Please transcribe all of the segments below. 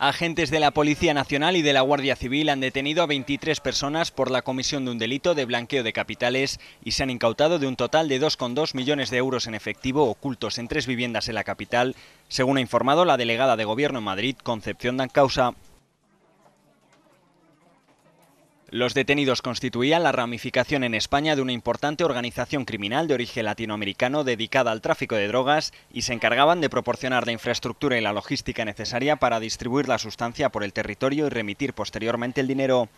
Agentes de la Policía Nacional y de la Guardia Civil han detenido a 23 personas por la comisión de un delito de blanqueo de capitales y se han incautado de un total de 2,2 millones de euros en efectivo ocultos en tres viviendas en la capital, según ha informado la delegada de Gobierno en Madrid, Concepción Dancausa. Los detenidos constituían la ramificación en España de una importante organización criminal de origen latinoamericano dedicada al tráfico de drogas y se encargaban de proporcionar la infraestructura y la logística necesaria para distribuir la sustancia por el territorio y remitir posteriormente el dinero.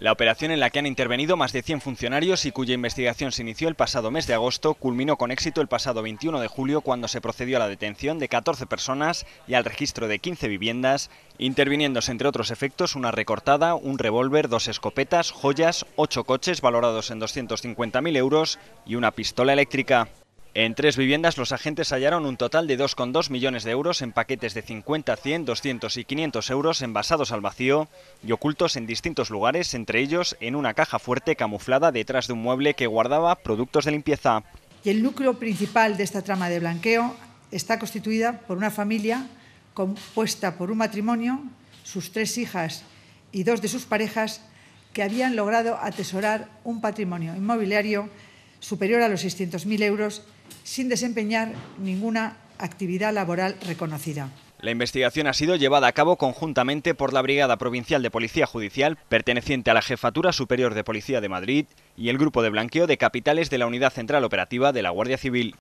La operación en la que han intervenido más de 100 funcionarios y cuya investigación se inició el pasado mes de agosto culminó con éxito el pasado 21 de julio cuando se procedió a la detención de 14 personas y al registro de 15 viviendas, interviniéndose entre otros efectos una recortada, un revólver, dos escopetas, joyas, ocho coches valorados en 250.000 euros y una pistola eléctrica. En tres viviendas los agentes hallaron un total de 2,2 millones de euros en paquetes de 50, 100, 200 y 500 euros envasados al vacío y ocultos en distintos lugares, entre ellos en una caja fuerte camuflada detrás de un mueble que guardaba productos de limpieza. el núcleo principal de esta trama de blanqueo está constituida por una familia compuesta por un matrimonio, sus tres hijas y dos de sus parejas que habían logrado atesorar un patrimonio inmobiliario superior a los 600.000 euros sin desempeñar ninguna actividad laboral reconocida. La investigación ha sido llevada a cabo conjuntamente por la Brigada Provincial de Policía Judicial, perteneciente a la Jefatura Superior de Policía de Madrid, y el Grupo de Blanqueo de Capitales de la Unidad Central Operativa de la Guardia Civil.